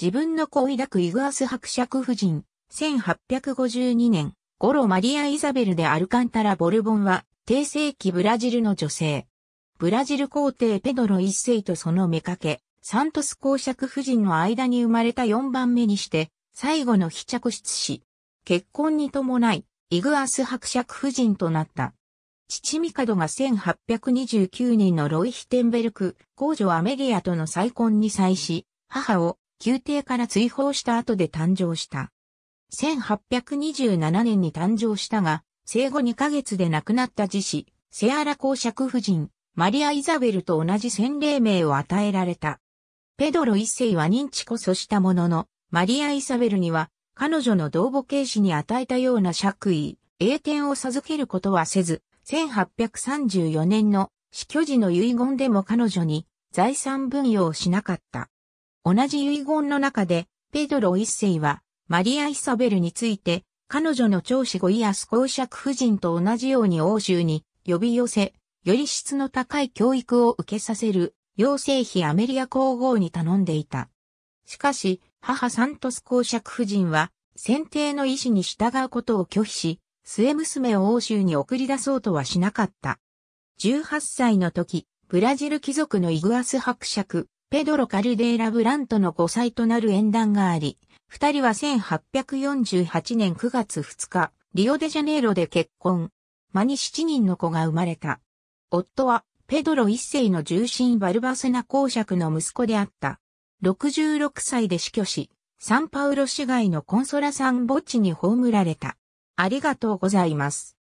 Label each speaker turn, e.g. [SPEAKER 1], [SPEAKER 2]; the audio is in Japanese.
[SPEAKER 1] 自分の子を抱くイグアス伯爵夫人、1852年、ゴロマリア・イザベルでアルカンタラ・ボルボンは、低世紀ブラジルの女性。ブラジル皇帝ペドロ一世とその妾、サントス公爵夫人の間に生まれた4番目にして、最後の非着室し、結婚に伴い、イグアス伯爵夫人となった。父ミカドが1829年のロイヒテンベルク、公女アメリアとの再婚に際し、母を宮廷から追放した後で誕生した。1827年に誕生したが、生後2ヶ月で亡くなった自死、セアラ公爵夫人、マリア・イザベルと同じ洗礼名を与えられた。ペドロ一世は認知こそしたものの、マリア・イザベルには、彼女の同母形子に与えたような爵位、栄転を授けることはせず、1834年の死去時の遺言でも彼女に財産分与をしなかった。同じ遺言の中で、ペドロ一世は、マリア・イサベルについて、彼女の長子ゴイアス公爵夫人と同じように欧州に呼び寄せ、より質の高い教育を受けさせる、養成費アメリア皇后に頼んでいた。しかし、母サントス公爵夫人は、選定の意思に従うことを拒否し、末娘を欧州に送り出そうとはしなかった。18歳の時、ブラジル貴族のイグアス伯爵、ペドロ・カルデーラ・ブラントの5歳となる縁談があり、二人は1848年9月2日、リオデジャネイロで結婚。間に7人の子が生まれた。夫は、ペドロ一世の重臣バルバセナ公爵の息子であった。66歳で死去し、サンパウロ市街のコンソラさん墓地に葬られた。ありが
[SPEAKER 2] とうございます。